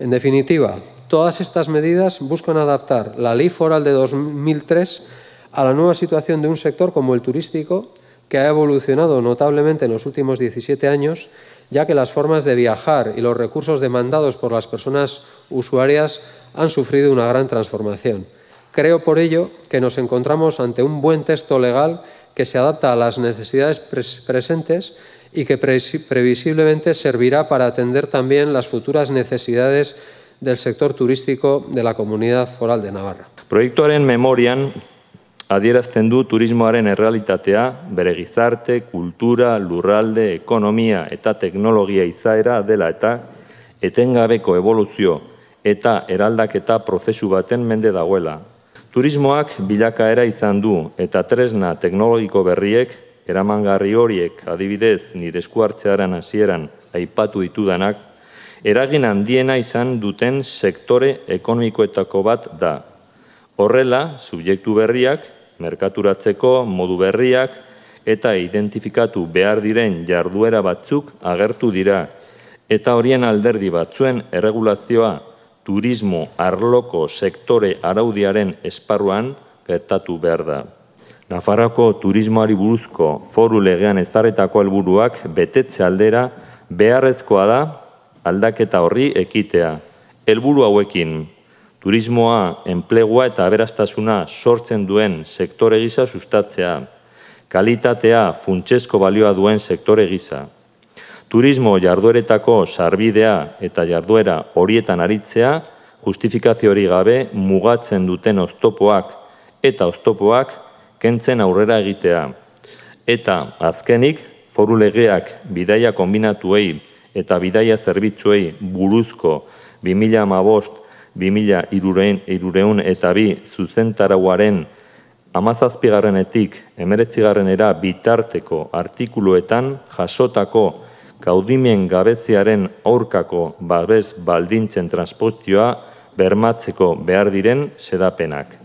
En definitiva, todas estas medidas buscan adaptar la ley foral de 2003 a la nueva situación de un sector como el turístico, que ha evolucionado notablemente en los últimos 17 años, ya que las formas de viajar y los recursos demandados por las personas usuarias han sufrido una gran transformación. Creo por ello que nos encontramos ante un buen texto legal que se adapta a las necesidades presentes y que previsiblemente servirá para atender también las futuras necesidades del sector turístico de la comunidad foral de Navarra. Proiektuaren memorian adierazten du turismoaren errealitatea bere gizarte, kultura, lurralde, ekonomia eta teknologia izaera dela eta etengabeko evoluzio eta eraldaketa prozesu baten mende dagoela. Turismoak bilakaera izan du eta tresna teknologiko berriek eramangarri horiek adibidez nire eskuartzearen hasieran aipatu ditudanak, eragin handiena izan duten sektore ekonomikoetako bat da. Horrela, subjektu berriak, merkaturatzeko modu berriak eta identifikatu behar diren jarduera batzuk agertu dira, eta horien alderdi batzuen erregulazioa turismo arloko sektore araudiaren esparruan gertatu behar da. Nafarroako turismoari buruzko foru legean ezarretako helburuak betetze aldera beharrezkoa da aldaketa horri ekitea. Helburu hauekin, turismoa, enplegua eta aberastasuna sortzen duen sektore gisa sustatzea, kalitatea funtsezko balioa duen sektore gisa. Turismo jardueretako sarbidea eta jarduera horietan aritzea, justifikazio hori gabe mugatzen duten oztopoak eta oztopoak, kentzen aurrera egitea. Eta azkenik, foru legeak bidaia kombinatuei eta bidaia zerbitzuei buruzko 2005-2006 eta bi zuzentarauaren amazazpigarrenetik emeretzigarrenera bitarteko artikuluetan jasotako gaudimien gabeziaren aurkako babes baldintzen transpozioa bermatzeko behar diren sedapenak.